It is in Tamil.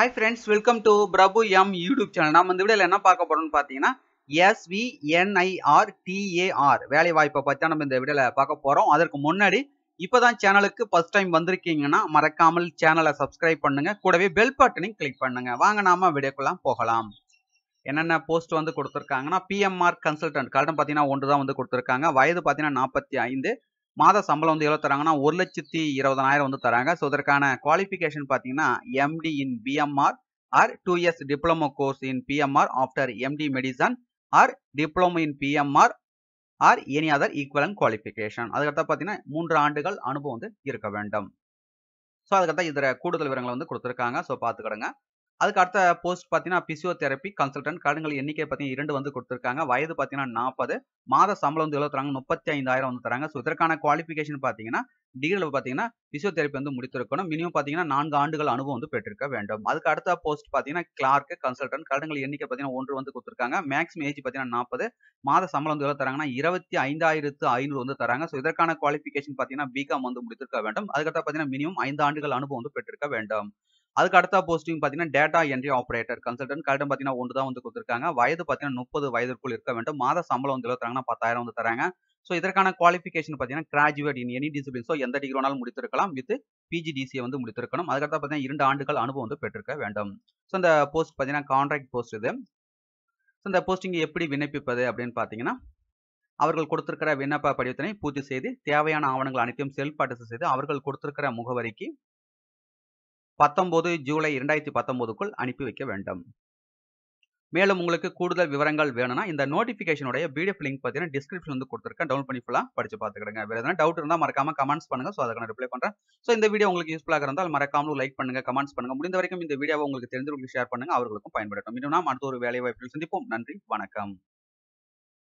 hi friends welcome to Prabhu M YouTube channel நம்ம இந்த வீடியோவில் என்ன பார்க்க போகிறோம்னு பார்த்தீங்கன்னா எஸ்விஎன்ஐஆர் டிஏஆர் வேலை வாய்ப்பை பற்றி தான் நம்ம இந்த வீடியோவில் பார்க்க போகிறோம் அதற்கு முன்னாடி இப்போ தான் சேனலுக்கு ஃபஸ்ட் டைம் வந்திருக்கீங்கன்னா மறக்காமல் சேனலை சப்ஸ்கிரைப் பண்ணுங்கள் கூடவே பெல் பட்டனையும் கிளிக் பண்ணுங்கள் வாங்க நாம வீடியோக்குலாம் போகலாம் என்னென்ன போஸ்ட் வந்து கொடுத்துருக்காங்கன்னா பிஎம்ஆர் கன்சல்டன்ட் கரெக்டாக பார்த்தீங்கன்னா ஒன்று தான் வந்து கொடுத்துருக்காங்க வயது பார்த்தீங்கன்னா நாற்பத்தி ஐந்து மாத சம்பளம் வந்து எவ்வளோ தராங்கன்னா ஒரு லட்சத்தி இருபதனாயிரம் வந்து தராங்க ஸோ இதற்கான குவாலிஃபிகேஷன் பார்த்தீங்கன்னா MD in PMR or two years diploma course in PMR after MD medicine or diploma in PMR or any other equivalent qualification அதுக்கடுத்து பார்த்தீங்கன்னா மூன்று ஆண்டுகள் அனுபவம் வந்து இருக்க வேண்டும் ஸோ அதுக்கடுத்து இதில் கூடுதல் விவரங்களை வந்து கொடுத்துருக்காங்க ஸோ பார்த்துக்கிடுங்க அதுக்கு அடுத்த போஸ்ட் பார்த்தீங்கன்னா பிசியோதெரப்பி கன்சல்டன்ட் கடன்கள் எண்ணிக்கை பார்த்தீங்கன்னா இரண்டு வந்து கொடுத்துருக்காங்க வயது பார்த்தீங்கன்னா நாற்பது மாத சம்பளம் வந்து எவ்வளோ தராங்க முப்பத்தி ஐந்தாயிரம் வந்து தராங்க ஸோ இதற்கான குவாலிஃபிகேஷன் பார்த்தீங்கன்னா டிகிரியில் பார்த்தீங்கன்னா பிசியோதெரப்பி வந்து முடித்திருக்கணும் மினிமம் பார்த்தீங்கன்னா நான்கு ஆண்டுகள் அனுபவம் வந்து பெற்றிருக்க வேண்டும் அதுக்கு அடுத்த போஸ்ட் பார்த்தீங்கன்னா கிளார்க்கு கன்சல்டன்ட் கடன்கள் எண்ணிக்கை பார்த்தீங்கன்னா ஒன்று வந்து கொடுத்துருக்காங்க மேக்ஸிமம் ஏஜ் பார்த்தீங்கன்னா நாற்பது மாத சம்பளம் வந்து எவ்வளோ தராங்கன்னா இருபத்தி ஐந்தாயிரத்து ஐநூறு வந்து தராங்க ஸோ இதற்கான குவாலிஃபிகேஷன் பார்த்தீங்கன்னா பிகாம் வந்து முடித்திருக்க வேண்டும் அதுக்கடுத்து பார்த்தீங்கன்னா மினிமம் ஐந்து ஆண்டுகள் அனுபவம் வந்து பெற்றிருக்க வேண்டும் அதுக்கு அடுத்த போஸ்டிங் பார்த்தீங்கன்னா டேட்டா என்ட்ரி ஆப்ரேட்டர் கன்சல்டன்ட் கரெக்டாக பார்த்தீங்கன்னா ஒன்று தான் வந்து கொடுத்துருக்காங்க வயது பார்த்தீங்கன்னா முப்பது வயதுக்குள் இருக்க வேண்டும் மாத சம்பளம் வந்து தராங்கன்னா பத்தாயிரம் வந்து தராங்க ஸோ இதற்கான குவாலிஃபிகேஷன் பார்த்தீங்கன்னா graduate in any discipline so எந்த டிகிரி வேணாலும் முடித்திருக்கலாம் வித் பிஜிடிசியை வந்து முடித்திருக்கணும் அதுக்கடுத்து பார்த்தீங்கன்னா இரண்டு ஆண்டுகள் அனுபவம் வந்து பெற்றிருக்க வேண்டும் ஸோ இந்த போஸ்ட் பார்த்தீங்கன்னா கான்ட்ராக்ட் போஸ்ட் இது ஸோ இந்த போஸ்டிங் எப்படி விண்ணப்பிப்பது அப்படின்னு பார்த்தீங்கன்னா அவர்கள் கொடுத்திருக்கிற விண்ணப்ப படிவத்தினை பூர்த்தி செய்து தேவையான ஆவணங்கள் அனைத்தையும் செல்ஃப் அட்டஸ்ட் செய்து அவர்கள் கொடுத்திருக்கிற முகவரிக்கு பத்தொன்பது ஜூலை இரண்டாயிரத்தி பத்தொன்பதுக்குள் அனுப்பி வைக்க வேண்டும் மேலும் உங்களுக்கு கூடுதல் விவரங்கள் வேணும்னா இந்த நோட்டிஃபிகேஷனுடைய பிடிஎஃப் லிங்க் பார்த்தீங்கன்னா டிஸ்கிரிப்ஷன் வந்து கொடுத்துருக்கேன் டவுன் பண்ணி ஃபுல்லாக படிச்சு பார்த்துக்கிடுங்க வேறு எதனா டவுட் இருந்தால் மறக்காம கமெண்ட்ஸ் பண்ணுங்க ஸோ அதுக்கான ரிப்ளை பண்ணுறேன் ஸோ இந்த வீடியோ உங்களுக்கு யூஸ்ஃபுல்லாக இருந்தால் மறக்காம லைக் பண்ணுங்க கமெண்ட்ஸ் பண்ணுங்க முடிந்த வரைக்கும் இந்த வீடியோவை உங்களுக்கு தெரிஞ்சவங்களுக்கு ஷேர் பண்ணுங்க அவர்களுக்கும் பயன்படுத்தும் இன்னும் நாம் அடுத்த ஒரு வேலை வாய்ப்பில் சந்திப்போம் நன்றி வணக்கம்